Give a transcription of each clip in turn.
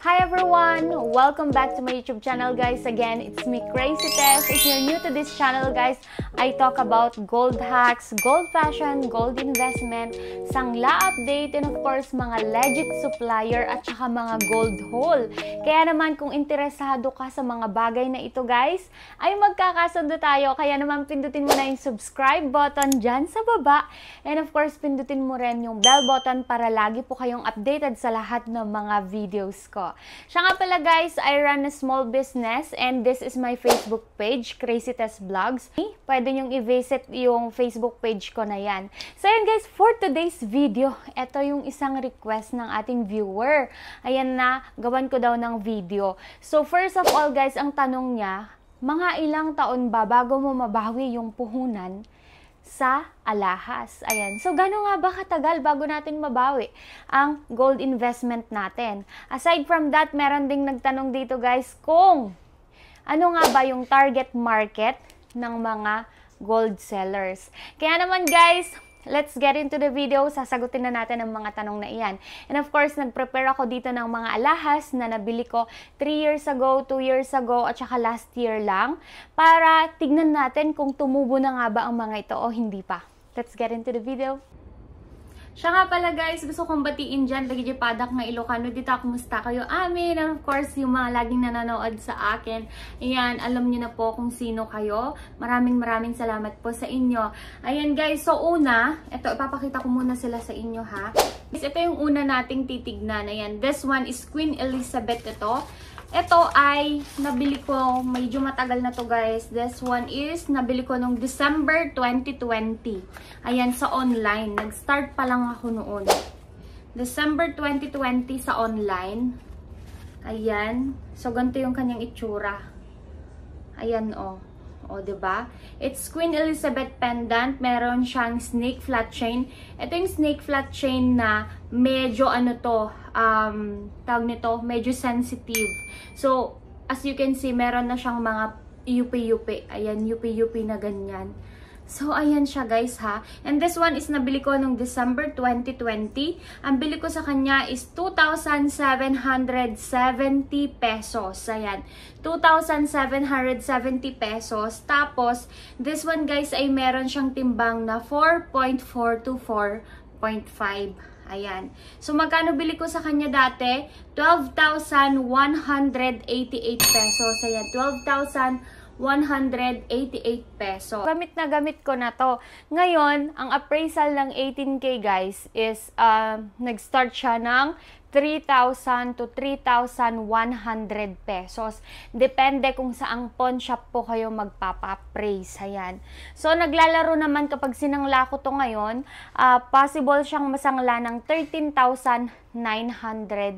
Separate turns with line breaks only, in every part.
Hi everyone! Welcome back to my YouTube channel guys. Again, it's me Crazy Tess. If you're new to this channel guys, I talk about gold hacks, gold fashion, gold investment, sangla update, and of course mga legit supplier at saka mga gold haul. Kaya naman kung interesado ka sa mga bagay na ito guys, ay magkakasundo tayo. Kaya naman pindutin mo na yung subscribe button dyan sa baba. And of course, pindutin mo rin yung bell button para lagi po kayong updated sa lahat ng mga videos ko ko. Siya nga pala guys, I run a small business and this is my Facebook page, Crazy Test Vlogs. Pwede nyong i-visit yung Facebook page ko na yan. So yan guys, for today's video, ito yung isang request ng ating viewer. Ayan na, gawan ko daw ng video. So first of all guys, ang tanong niya, mga ilang taon ba bago mo mabawi yung puhunan sa alahas. Ayan. So, gano'n nga ba katagal bago natin mabawi ang gold investment natin? Aside from that, meron ding nagtanong dito guys kung ano nga ba yung target market ng mga gold sellers. Kaya naman guys, Let's get into the video. Sasagutin na natin ang mga tanong na iyan. And of course, nag-prepare ako dito ng mga alahas na nabili ko 3 years ago, 2 years ago, at saka last year lang para tignan natin kung tumubo na nga ba ang mga ito o hindi pa. Let's get into the video. Siya nga pala guys, gusto kong batiin dyan, lagi dyan padak ng Ilocano. Dito, kumusta kayo amin? Ah, And of course, yung mga laging nananood sa akin. Ayan, alam niyo na po kung sino kayo. Maraming maraming salamat po sa inyo. Ayan guys, so una, ito, ipapakita ko muna sila sa inyo ha. Guys, ito yung una nating titignan. Ayan, this one is Queen Elizabeth ito. Ito ay nabili ko, medyo matagal na to guys. This one is nabili ko nung December 2020. Ayan, sa online. Nag-start pa lang ako noon. December 2020 sa online. Ayan. So, ganito yung kanyang itsura. Ayan, oh. O, ba? Diba? It's Queen Elizabeth pendant. Meron siyang snake flat chain. Ito yung snake flat chain na medyo ano to, um, tawag nito, medyo sensitive. So, as you can see, meron na siyang mga yupi-yupi. Ayan, yupi-yupi na ganyan. So, ayan siya guys ha. And this one is nabili ko nung December 2020. Ang bili ko sa kanya is 2,770 pesos. Ayan. 2,770 pesos. Tapos, this one guys ay meron siyang timbang na 4.4 to 4.5. Ayan. So, magkano bili ko sa kanya dati? 12,188 pesos. Ayan. 12,188 188 peso. Gamit na gamit ko na to. Ngayon, ang appraisal ng 18K guys is uh, nag-start siya ng 3,000 to 3,100 pesos. Depende kung saang pawn shop po kayo magpapapraise. Ayan. So, naglalaro naman kapag sinangla ko to ngayon, uh, possible siyang masangla ng 13,950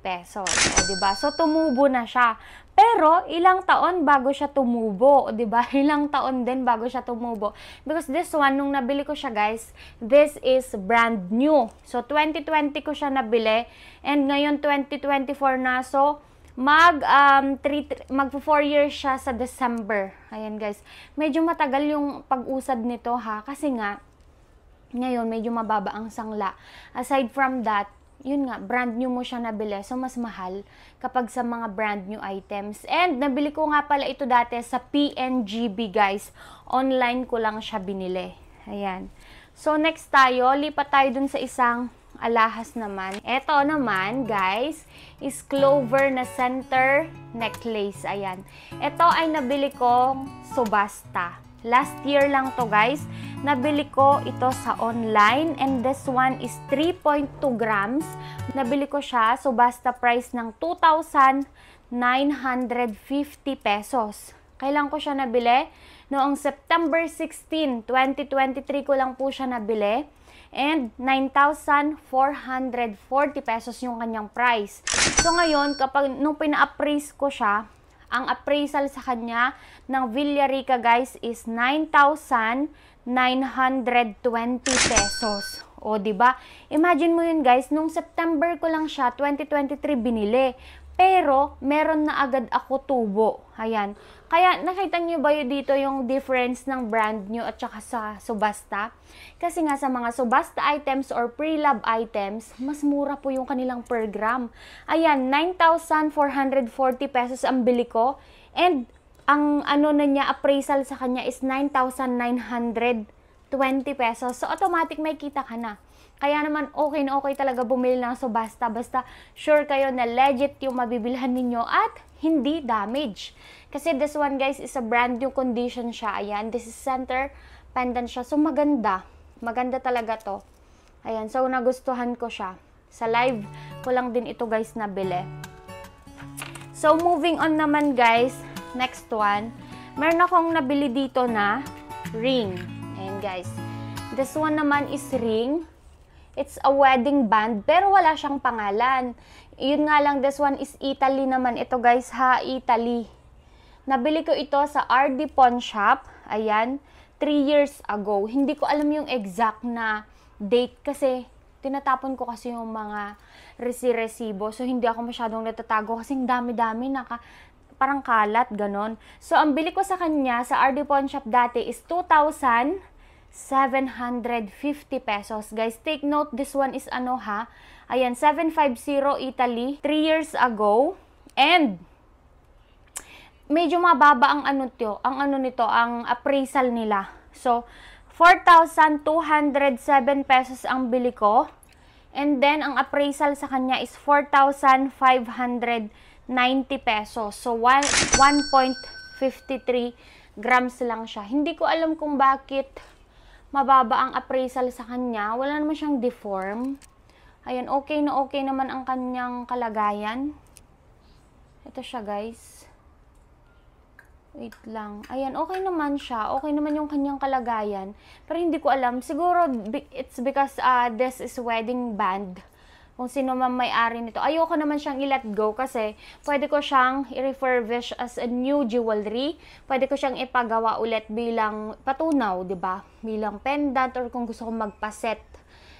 pesos. O, diba? So, tumubo na siya. Pero ilang taon bago siya tumubo, 'di ba? Ilang taon din bago siya tumubo. Because this one nung nabili ko siya, guys, this is brand new. So 2020 ko siya nabili and ngayon 2024 na. So mag um, 3, mag 4 years siya sa December. Ayan guys. Medyo matagal yung pag-usad nito ha kasi nga ngayon medyo mababa ang sangla. Aside from that, yun nga, brand new mo siya nabili. So, mas mahal kapag sa mga brand new items. And, nabili ko nga pala ito dati sa PNGB, guys. Online ko lang siya binili. Ayan. So, next tayo, lipat tayo dun sa isang alahas naman. Ito naman, guys, is clover na center necklace. Ayan. Ito ay nabili ko subasta. Last year lang to guys. Nabili ko ito sa online and this one is 3.2 grams. Nabili ko siya so basta price ng 2,950 pesos. Kailan ko siya nabili? Noong September 16, 2023 ko lang po siya nabili. And 9,440 pesos yung kanyang price. So ngayon, kapag nung pina-appraise ko siya, ang appraisal sa kanya ng Villarica guys is 9,920 pesos. O, ba? Diba? Imagine mo yun guys, nung September ko lang siya, 2023, binili. Pero, meron na agad ako tubo. Ayan. Kaya, nakita nyo ba yun dito yung difference ng brand nyo at saka sa subasta? Kasi nga sa mga subasta items or pre-love items, mas mura po yung kanilang per gram. Ayan, 9,440 pesos ang bili ko. And, ang ano na niya, appraisal sa kanya is 9,920 pesos. So, automatic may kita ka na. Kaya naman okay na okay talaga bumili ng so basta basta sure kayo na legit yung mabibilhan ninyo at hindi damage. Kasi this one guys is a brand new condition siya. Ayan, this is center pendant siya. So maganda. Maganda talaga to. Ayan, so nagustuhan ko siya. Sa live ko lang din ito guys nabili. So moving on naman guys, next one. Meron akong nabili dito na ring. Ayan guys. This one naman is ring. It's a wedding band, pero wala siyang pangalan. Yun nga lang, this one is Italy naman. Ito guys, ha, Italy. Nabili ko ito sa RD Pawn Shop. Ayan, 3 years ago. Hindi ko alam yung exact na date kasi tinatapon ko kasi yung mga resi-resibo. So, hindi ako masyadong natatago kasi dami-dami naka parang kalat, ganon. So, ang bili ko sa kanya sa RD Pawn Shop dati is 2,000 750 pesos. Guys, take note, this one is ano ha? Ayan, 750 Italy, 3 years ago. And, medyo mababa ang ano, tyo, ang ano nito, ang appraisal nila. So, 4,207 pesos ang bili ko. And then, ang appraisal sa kanya is 4,590 pesos. So, 1.53 grams lang siya. Hindi ko alam kung bakit mababa ang appraisal sa kanya, wala naman siyang deform. Ayan, okay na okay naman ang kanyang kalagayan. Ito siya, guys. Wait lang. Ayan, okay naman siya. Okay naman yung kanyang kalagayan. Pero hindi ko alam. Siguro, it's because uh, this is wedding band kung sino man may-ari nito. Ayoko naman siyang i-let go kasi pwede ko siyang i-refurbish as a new jewelry. Pwede ko siyang ipagawa ulit bilang patunaw, 'di ba? Bilang pendant or kung gusto kong magpaset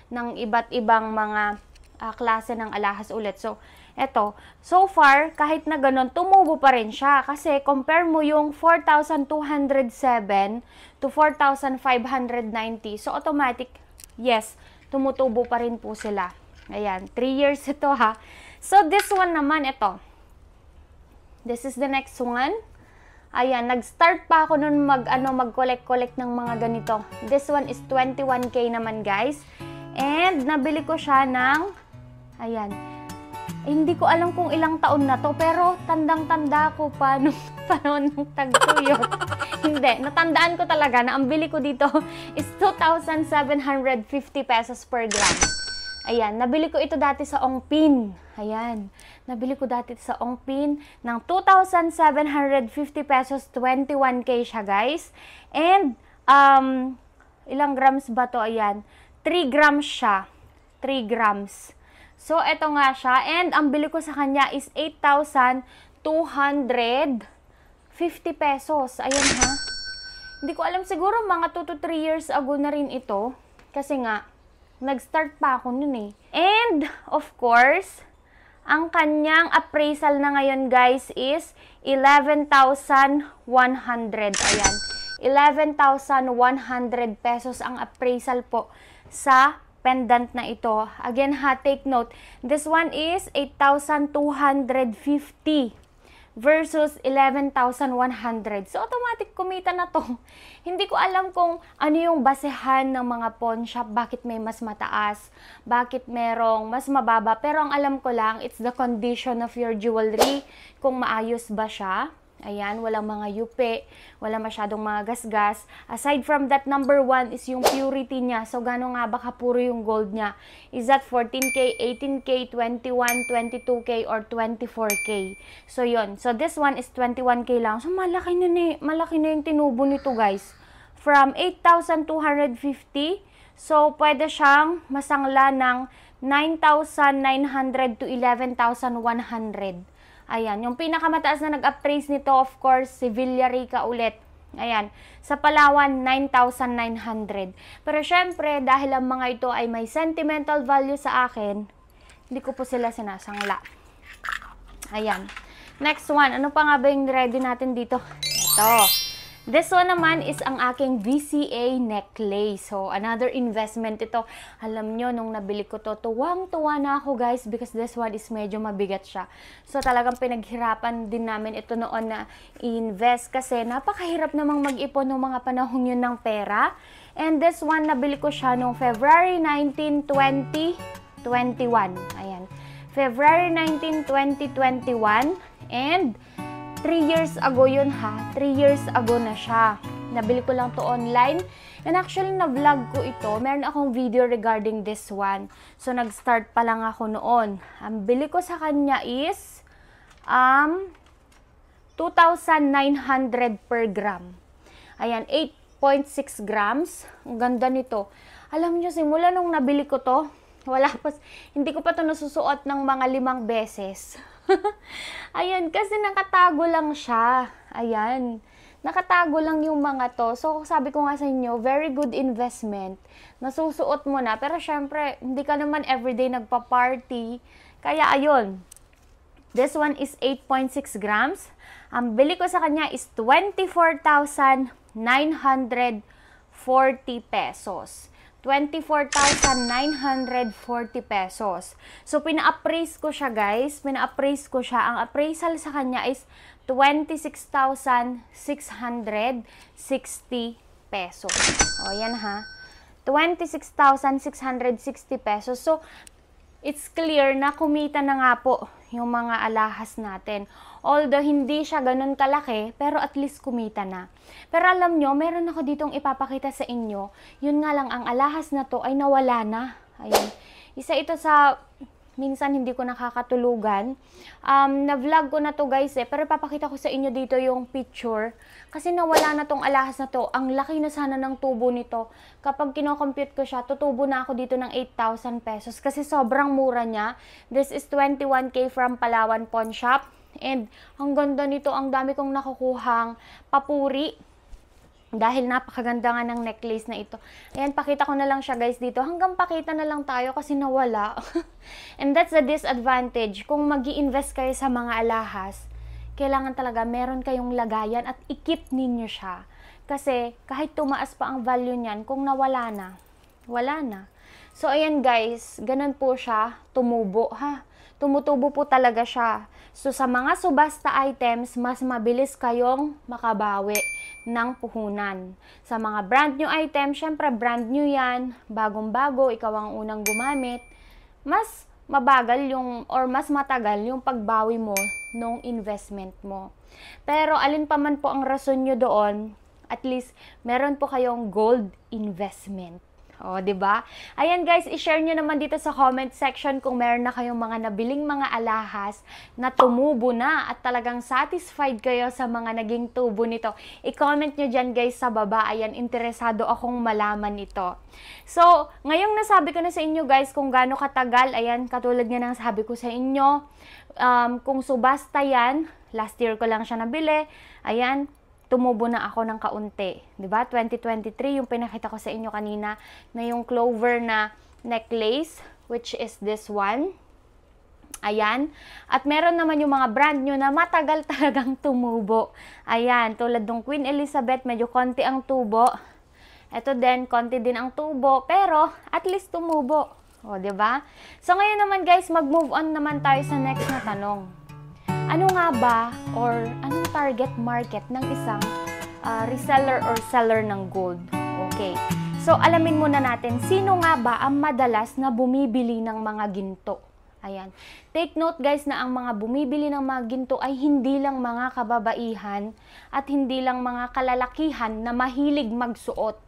ng iba't ibang mga uh, klase ng alahas ulit. So, eto, so far, kahit na ganun, tumubo pa rin siya. Kasi, compare mo yung 4,207 to 4,590. So, automatic, yes, tumutubo pa rin po sila. Ayan, 3 years ito ha. So, this one naman, ito. This is the next one. Ayan, nag-start pa ako nun mag, ano, mag-collect-collect ng mga ganito. This one is 21k naman, guys. And, nabili ko siya ng, ayan, eh, hindi ko alam kung ilang taon na to, pero tandang-tanda ko pa nung panahon ng tagtuyot. hindi, natandaan ko talaga na ang bili ko dito is 2,750 pesos per gram. Ayan, nabili ko ito dati sa Ongpin. Ayan, nabili ko dati sa Ongpin ng 2,750 pesos, 21k siya guys. And, um, ilang grams ba to? Ayan, 3 grams siya. 3 grams. So, ito nga siya. And, ang bili ko sa kanya is 8,250 pesos. Ayan ha. Hindi ko alam, siguro mga 2 to 3 years ago na rin ito. Kasi nga, Nag-start pa ako noon eh. And, of course, ang kanyang appraisal na ngayon guys is 11,100. Ayan. 11,100 pesos ang appraisal po sa pendant na ito. Again ha, take note. This one is 8,250 versus 11,100. So, automatic kumita na to. Hindi ko alam kung ano yung basehan ng mga pawn shop, bakit may mas mataas, bakit merong mas mababa. Pero ang alam ko lang, it's the condition of your jewelry, kung maayos ba siya Ayan, walang mga yupe, wala masyadong mga gasgas. Aside from that, number one is yung purity niya. So, gano'n nga baka puro yung gold niya? Is that 14K, 18K, 21, 22K, or 24K? So, yon So, this one is 21K lang. So, malaki na, ni, malaki na yung tinubo nito, guys. From 8,250, so, pwede siyang masangla ng 9,900 to 11,100. Ayan, yung pinakamataas na nag appraise nito, of course, si Villarica ulit. Ayan, sa Palawan, 9,900. Pero syempre, dahil ang mga ito ay may sentimental value sa akin, hindi ko po sila sinasangla. Ayan. Next one, ano pa nga ba yung ready natin dito? Ito. This one naman is ang aking VCA necklace. So, another investment ito. Alam nyo, nung nabili ko to, tuwang-tuwa na ako guys because this one is medyo mabigat siya. So, talagang pinaghirapan din namin ito noon na invest kasi napakahirap namang mag-ipon ng mga panahon yun ng pera. And this one, nabili ko siya noong February 19, 2021. Ayan. February 19, 2021. And 3 years ago yun ha. 3 years ago na siya. Nabili ko lang to online. And actually, na-vlog ko ito. Meron akong video regarding this one. So, nag-start pa lang ako noon. Ang bili ko sa kanya is um, 2,900 per gram. Ayan, 8.6 grams. Ang ganda nito. Alam nyo, simula nung nabili ko to, wala pa, hindi ko pa to nasusuot ng mga limang beses. Ayan, kasi nakatago lang siya. Ayan. Nakatago lang yung mga to. So, sabi ko nga sa inyo, very good investment. Nasusuot mo na. Pero, syempre, hindi ka naman everyday nagpa-party. Kaya, ayun. This one is 8.6 grams. Ang bili ko sa kanya is 24,940 pesos. 24,940 pesos. So, pina-appraise ko siya guys. Pina-appraise ko siya. Ang appraisal sa kanya is 26,660 pesos. O, yan ha. 26,660 pesos. So, it's clear na kumita na nga po yung mga alahas natin. Although hindi siya ganun kalaki, pero at least kumita na. Pero alam nyo, meron ako ditong ipapakita sa inyo. Yun nga lang, ang alahas na to ay nawala na. Ayun. Isa ito sa minsan hindi ko nakakatulugan. Um, na-vlog ko na to guys eh, pero papakita ko sa inyo dito yung picture. Kasi nawala na tong alahas na to. Ang laki na sana ng tubo nito. Kapag kinocompute ko siya, tutubo na ako dito ng 8,000 pesos. Kasi sobrang mura niya. This is 21K from Palawan Pawn Shop. And ang ganda nito, ang dami kong nakukuhang papuri dahil napakaganda nga ng necklace na ito. Ayan, pakita ko na lang siya guys dito. Hanggang pakita na lang tayo kasi nawala. And that's the disadvantage. Kung mag invest kayo sa mga alahas, kailangan talaga meron kayong lagayan at ikip ninyo siya. Kasi kahit tumaas pa ang value niyan, kung nawala na, wala na. So, ayan guys, ganun po siya, tumubo ha. Tumutubo po talaga siya. So sa mga subasta items, mas mabilis kayong makabawi ng puhunan. Sa mga brand new item, syempre brand new yan, bagong-bago, ikaw ang unang gumamit, mas mabagal yung or mas matagal yung pagbawi mo nung investment mo. Pero alin pa man po ang rason nyo doon, at least meron po kayong gold investment. O, oh, 'di ba? Ayan guys, i-share niyo naman dito sa comment section kung meron na kayong mga nabiling mga alahas na tumubo na at talagang satisfied kayo sa mga naging tubo nito. I-comment niyo diyan guys sa baba. Ayan, interesado akong malaman ito. So, ngayong nasabi ko na sa inyo guys kung gaano katagal, ayan, katulad nga ng sabi ko sa inyo, um, kung subasta yan, last year ko lang siya nabili, ayan, tumubo na ako ng kaunti. ba diba? 2023, yung pinakita ko sa inyo kanina, na yung clover na necklace, which is this one. Ayan. At meron naman yung mga brand nyo na matagal talagang tumubo. Ayan, tulad ng Queen Elizabeth, medyo konti ang tubo. Ito din, konti din ang tubo, pero at least tumubo. O, ba? Diba? So, ngayon naman guys, mag-move on naman tayo sa next na tanong. Ano nga ba or anong target market ng isang uh, reseller or seller ng gold? Okay. So, alamin muna natin, sino nga ba ang madalas na bumibili ng mga ginto? Ayan. Take note guys na ang mga bumibili ng mga ginto ay hindi lang mga kababaihan at hindi lang mga kalalakihan na mahilig magsuot.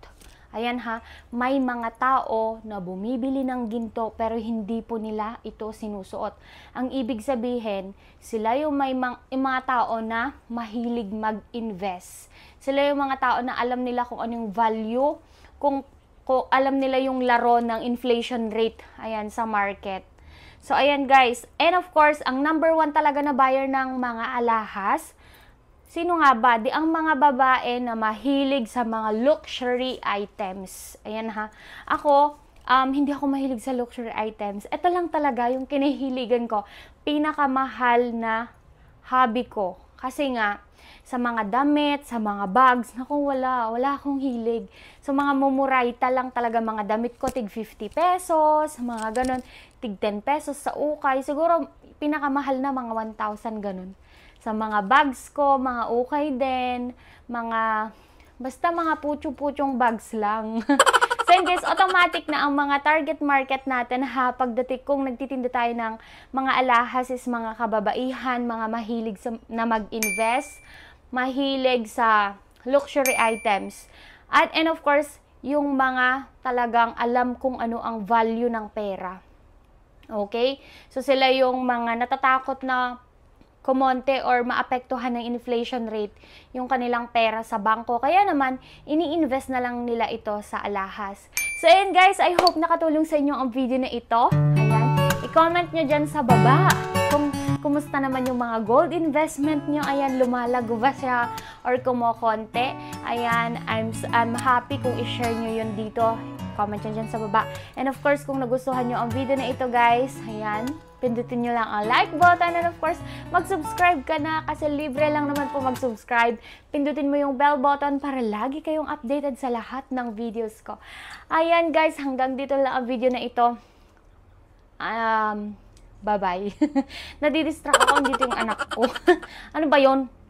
Ayan ha, may mga tao na bumibili ng ginto pero hindi po nila ito sinusuot. Ang ibig sabihin, sila yung may yung mga tao na mahilig mag-invest. Sila yung mga tao na alam nila kung anong value, kung, kung alam nila yung laro ng inflation rate ayan sa market. So, ayan guys. And of course, ang number one talaga na buyer ng mga alahas Sino nga ba? Di ang mga babae na mahilig sa mga luxury items. Ayan ha. Ako, um, hindi ako mahilig sa luxury items. Ito lang talaga yung kinahiligan ko. Pinakamahal na hobby ko. Kasi nga, sa mga damit, sa mga bags, naku wala, wala akong hilig. So mga mumurayta lang talaga mga damit ko, tig 50 pesos, mga ganun, tig 10 pesos sa ukay, siguro pinakamahal na mga 1,000 ganun sa mga bags ko, mga ukay din, mga basta mga putyo-putyong bags lang. so guys, automatic na ang mga target market natin ha pagdating kung nagtitinda tayo ng mga alahas is mga kababaihan, mga mahilig sa, na mag-invest, mahilig sa luxury items. At and of course, yung mga talagang alam kung ano ang value ng pera. Okay? So sila yung mga natatakot na kumonte or maapektuhan ng inflation rate yung kanilang pera sa bangko. Kaya naman, ini-invest na lang nila ito sa alahas. So, ayan guys, I hope nakatulong sa inyo ang video na ito. Ayan, i-comment nyo dyan sa baba kung kumusta naman yung mga gold investment nyo. Ayan, lumalago ba siya or kumokonte? Ayan, I'm, I'm happy kung i-share nyo yun dito. Comment nyo dyan sa baba. And of course, kung nagustuhan nyo ang video na ito guys, ayan, pindutin nyo lang ang like button and of course, mag-subscribe ka na kasi libre lang naman po mag-subscribe. Pindutin mo yung bell button para lagi kayong updated sa lahat ng videos ko. Ayan guys, hanggang dito lang ang video na ito. Um, bye-bye. Nadidistract ako, dito yung anak ko. ano ba yon?